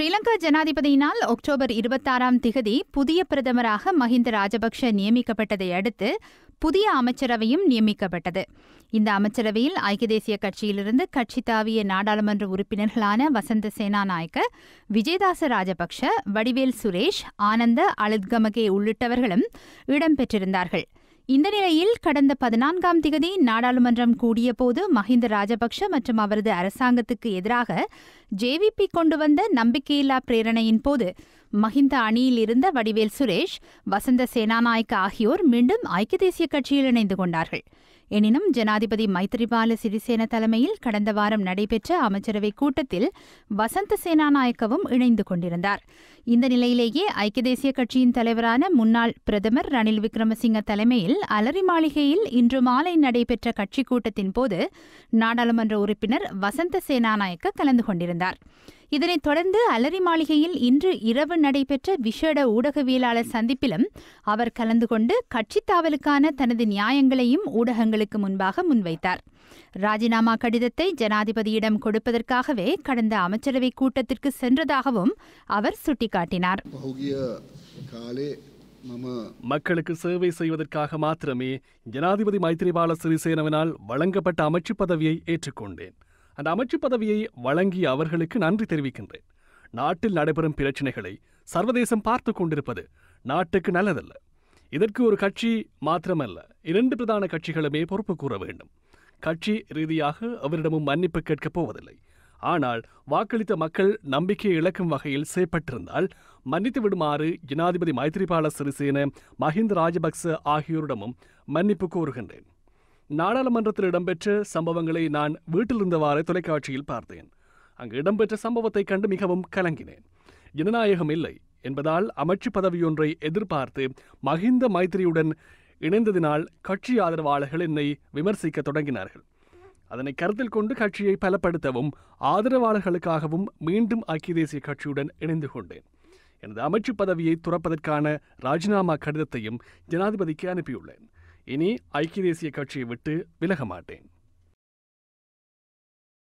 Sri Lanka ஜனாதிபதியினால் October இருபத்தாறாம் திகதி புதிய பிரதமராக மஹிந்த ராஜபக்ஷ நியமிக்கப்பட்டதை அடுத்து புதிய அமைச்சரவையும் நியமிக்கப்பட்டது இந்த அமைச்சரவையில் ஐக்கிய தேசிய கட்சியிலிருந்து கட்சி தாவிய நாடாளுமன்ற உறுப்பினர்களான வசந்த சேனாநாயக்க விஜயதாச ராஜபக்ஷ வடிவேல் சுரேஷ் ஆனந்த அலுத்கமகே உள்ளிட்டவர்களும் இடம்பெற்றிருந்தார்கள் இந்த நிலையில் கடந்த பதினான்காம் திகதி நாடாளுமன்றம் கூடிய போது மஹிந்த ராஜபக்ஷ மற்றும் அவரது அரசாங்கத்துக்கு எதிராக ஜேவிபி கொண்டு வந்த நம்பிக்கையில்லா பிரேரணையின் போது மஹிந்த அணியில் இருந்த வடிவேல் சுரேஷ் வசந்த சேனாநாயக்க ஆகியோர் மீண்டும் ஐக்கிய தேசிய கட்சியில் இணைந்து கொண்டார்கள் எனினும் ஜனாதிபதி மைத்திரிபால சிறிசேன தலைமையில் கடந்த வாரம் நடைபெற்ற அமைச்சரவைக் கூட்டத்தில் வசந்த சேனாநாயக்கவும் இணைந்து கொண்டிருந்தார் இந்த நிலையிலேயே ஐக்கிய தேசிய கட்சியின் தலைவரான முன்னாள் பிரதமர் ரணில் விக்ரமசிங்க தலைமையில் அலரி மாளிகையில் இன்று மாலை நடைபெற்ற கட்சிக் கூட்டத்தின் போது நாடாளுமன்ற உறுப்பினர் வசந்த சேனாநாயக்க கலந்து கொண்டிருந்தார் இதனைத் தொடர்ந்து அலரி மாளிகையில் இன்று இரவு நடைபெற்ற விஷேட ஊடகவியலாளர் சந்திப்பிலும் அவர் கலந்து கொண்டு கட்சித் தாவலுக்கான தனது நியாயங்களையும் ஊடகங்களுக்கு முன்பாக முன்வைத்தார் ராஜினாமா கடிதத்தை ஜனாதிபதியிடம் கொடுப்பதற்காகவே கடந்த அமைச்சரவை கூட்டத்திற்கு சென்றதாகவும் அவர் சுட்டிக்காட்டினார் மக்களுக்கு சேவை செய்வதற்காக மாத்திரமே ஜனாதிபதி மைத்திரிபால சிறிசேனவனால் வழங்கப்பட்ட அமைச்சு பதவியை ஏற்றுக்கொண்டேன் அந்த அமைச்சு பதவியை வழங்கிய அவர்களுக்கு நன்றி தெரிவிக்கின்றேன் நாட்டில் நடைபெறும் பிரச்சினைகளை சர்வதேசம் பார்த்து கொண்டிருப்பது நாட்டுக்கு நல்லதல்ல இதற்கு ஒரு கட்சி மாத்திரமல்ல இரண்டு பிரதான கட்சிகளுமே பொறுப்பு கூற வேண்டும் கட்சி ரீதியாக அவரிடமும் மன்னிப்பு கேட்கப் போவதில்லை ஆனால் வாக்களித்த மக்கள் நம்பிக்கையை இழக்கும் வகையில் செயற்பட்டிருந்தால் மன்னித்து விடுமாறு ஜனாதிபதி மைத்திரிபால சிறிசேன மஹிந்த ராஜபக்ச ஆகியோரிடமும் மன்னிப்பு கோருகின்றேன் நாடாளுமன்றத்தில் இடம்பெற்ற சம்பவங்களை நான் வீட்டிலிருந்தவாறு தொலைக்காட்சியில் பார்த்தேன் அங்கு இடம்பெற்ற சம்பவத்தை கண்டு மிகவும் கலங்கினேன் ஜனநாயகம் இல்லை என்பதால் அமைச்சு பதவியொன்றை எதிர்பார்த்து மஹிந்த மைத்திரியுடன் இணைந்ததினால் கட்சி ஆதரவாளர்கள் என்னை விமர்சிக்க தொடங்கினார்கள் அதனை கருத்தில் கொண்டு கட்சியை பலப்படுத்தவும் ஆதரவாளர்களுக்காகவும் மீண்டும் ஐக்கிய தேசிய கட்சியுடன் இணைந்து கொண்டேன் எனது அமைச்சு பதவியை துறப்பதற்கான ராஜினாமா கடிதத்தையும் ஜனாதிபதிக்கு அனுப்பியுள்ளேன் இனி ஐக்கிய தேசிய கட்சியை விட்டு விலக மாட்டேன்